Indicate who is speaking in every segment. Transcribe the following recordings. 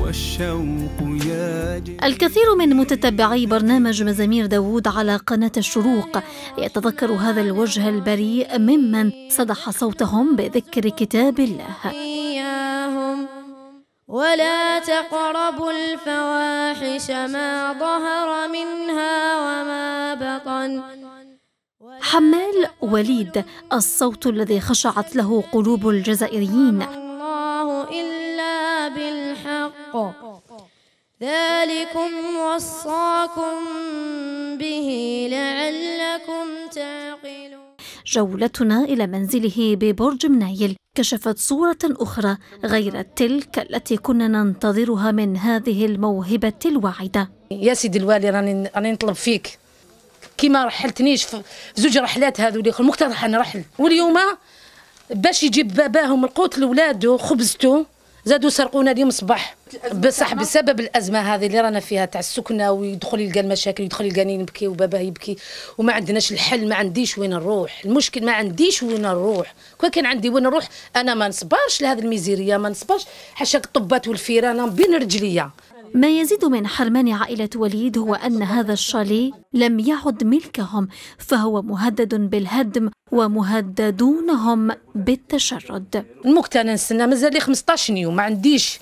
Speaker 1: والشوق يجري
Speaker 2: الكثير من متتبعي برنامج مزامير داوود على قناة الشروق يتذكر هذا الوجه البريء ممن صدح صوتهم بذكر كتاب الله
Speaker 1: إياهم ولا تقربوا الفواحش ما ظهر منها وما بطن حمال وليد الصوت الذي
Speaker 2: خشعت له قلوب الجزائريين
Speaker 1: الحق ذلكم وصاكم به لعلكم تعقلون
Speaker 2: جولتنا إلى منزله ببرج منايل كشفت صورة أخرى غير تلك التي كنا ننتظرها من هذه الموهبة الواعدة يا سيدي الوالي راني راني نطلب فيك
Speaker 3: كيما رحلتنيش في زوج رحلات هذو اللي مقترح رحل واليوم باش يجيب باباهم القوت لولاده خبزته زادوا سرقونا اليوم الصباح بصح بسبب الازمه هذه اللي رانا فيها تاع السكنه ويدخل يلقى المشاكل يدخل يلقاني نبكي وبابا يبكي وما عندناش الحل ما عنديش وين نروح المشكل ما عنديش وين نروح كون كان عندي وين نروح انا ما نصبرش لهذه الميزيريه ما نصبرش حشاك الطبات والفيران
Speaker 2: بين رجليا ما يزيد من حرمان عائلة وليد هو أن هذا الشالي لم يعد ملكهم فهو مهدد بالهدم ومهددون هم بالتشرد المكتنى انا مازال 15 يوم ما عنديش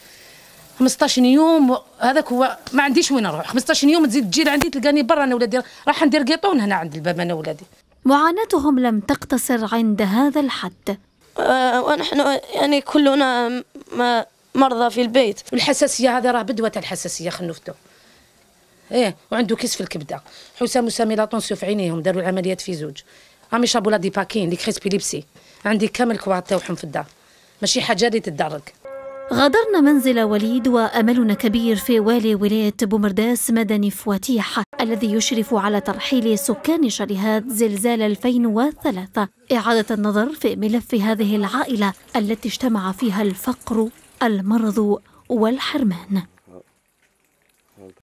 Speaker 3: 15 يوم هذاك هو ما عنديش وين نروح 15 يوم تزيد تجي عندي تلقاني برا انا ولادي راح ندير قيطون هنا عند الباب انا ولادي
Speaker 1: معاناتهم لم
Speaker 2: تقتصر عند هذا الحد
Speaker 1: آه، ونحن يعني كلنا مرضى في البيت الحساسيه
Speaker 3: هذا راه بدوه الحساسيه نفتو ايه وعنده كيس في الكبده حسام وسامي لاطونسيو في عينيهم داروا العمليات في زوج راهم يشربوا لا ديباكين لي كريس بيليبسي عندي كامل كواط تاعهم في الدار ماشي حاجه اللي تدرك
Speaker 2: غادرنا منزل وليد وأملنا كبير في والي ولاية بومرداس مدني فواتيح الذي يشرف على ترحيل سكان شاليهات زلزال 2003 إعادة النظر في ملف هذه العائلة التي اجتمع فيها الفقر المرض والحرمان